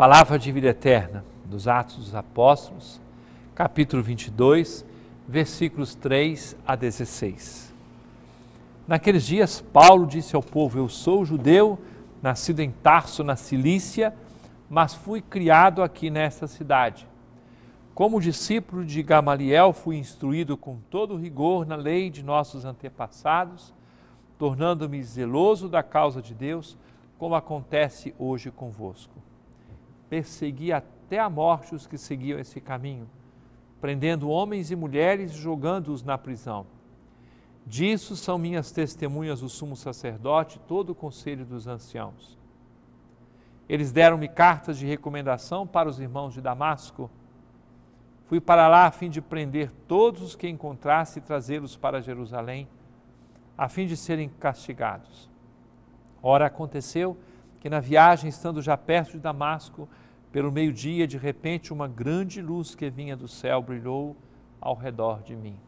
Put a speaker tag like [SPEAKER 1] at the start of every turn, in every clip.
[SPEAKER 1] Palavra de vida eterna dos Atos dos Apóstolos, capítulo 22, versículos 3 a 16. Naqueles dias, Paulo disse ao povo: Eu sou judeu, nascido em Tarso, na Cilícia, mas fui criado aqui nesta cidade. Como discípulo de Gamaliel, fui instruído com todo rigor na lei de nossos antepassados, tornando-me zeloso da causa de Deus, como acontece hoje convosco perseguia até a morte os que seguiam esse caminho, prendendo homens e mulheres e jogando-os na prisão. Disso são minhas testemunhas o sumo sacerdote e todo o conselho dos anciãos. Eles deram-me cartas de recomendação para os irmãos de Damasco. Fui para lá a fim de prender todos os que encontrasse e trazê-los para Jerusalém, a fim de serem castigados. Ora, aconteceu que na viagem, estando já perto de Damasco, pelo meio-dia, de repente, uma grande luz que vinha do céu brilhou ao redor de mim.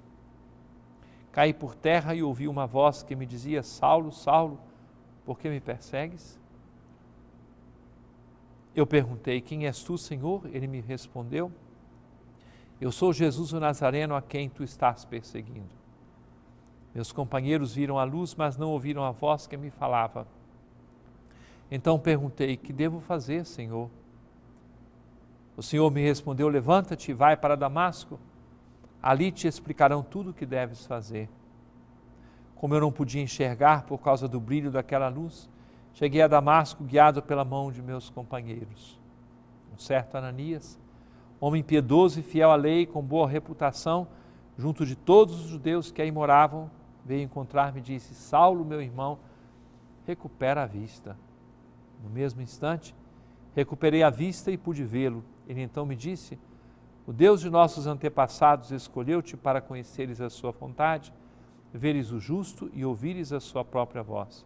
[SPEAKER 1] Caí por terra e ouvi uma voz que me dizia: Saulo, Saulo, por que me persegues? Eu perguntei: Quem és tu, Senhor? Ele me respondeu: Eu sou Jesus o Nazareno a quem tu estás perseguindo. Meus companheiros viram a luz, mas não ouviram a voz que me falava. Então perguntei: Que devo fazer, Senhor? O Senhor me respondeu: Levanta-te e vai para Damasco. Ali te explicarão tudo o que deves fazer. Como eu não podia enxergar por causa do brilho daquela luz, cheguei a Damasco guiado pela mão de meus companheiros. Um certo Ananias, homem piedoso e fiel à lei, com boa reputação, junto de todos os judeus que aí moravam, veio encontrar-me e disse: Saulo, meu irmão, recupera a vista. No mesmo instante, recuperei a vista e pude vê-lo. Ele então me disse: O Deus de nossos antepassados escolheu-te para conheceres a sua vontade, veres o justo e ouvires a sua própria voz.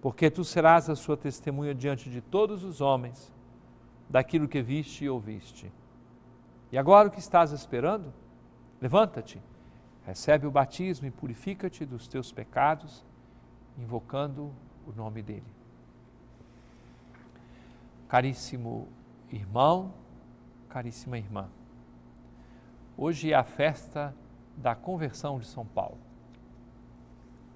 [SPEAKER 1] Porque tu serás a sua testemunha diante de todos os homens, daquilo que viste e ouviste. E agora o que estás esperando? Levanta-te, recebe o batismo e purifica-te dos teus pecados, invocando o nome dele. Caríssimo irmão, caríssima irmã, hoje é a festa da conversão de São Paulo.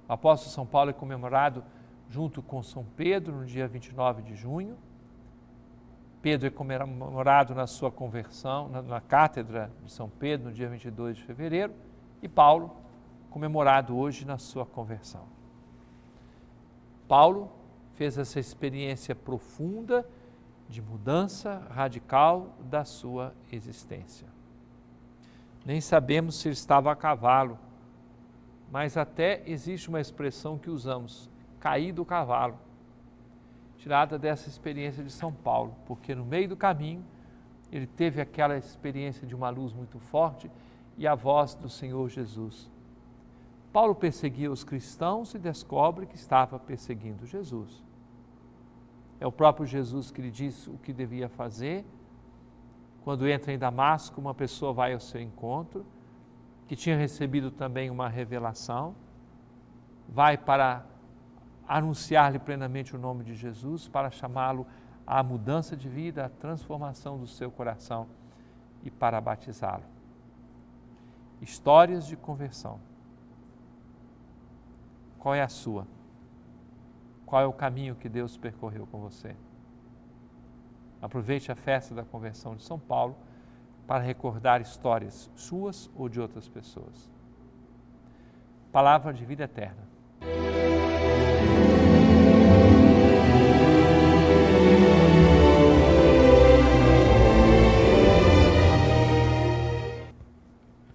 [SPEAKER 1] O apóstolo São Paulo é comemorado junto com São Pedro no dia 29 de junho. Pedro é comemorado na sua conversão, na, na cátedra de São Pedro, no dia 22 de fevereiro, e Paulo comemorado hoje na sua conversão. Paulo fez essa experiência profunda de mudança radical da sua existência. Nem sabemos se ele estava a cavalo, mas até existe uma expressão que usamos: cair do cavalo, tirada dessa experiência de São Paulo, porque no meio do caminho ele teve aquela experiência de uma luz muito forte e a voz do Senhor Jesus. Paulo perseguia os cristãos e descobre que estava perseguindo Jesus. É o próprio Jesus que lhe disse o que devia fazer. Quando entra em Damasco, uma pessoa vai ao seu encontro, que tinha recebido também uma revelação, vai para anunciar-lhe plenamente o nome de Jesus, para chamá-lo à mudança de vida, à transformação do seu coração e para batizá-lo. Histórias de conversão. Qual é a sua? Qual é o caminho que Deus percorreu com você? Aproveite a festa da conversão de São Paulo para recordar histórias suas ou de outras pessoas. Palavra de vida eterna.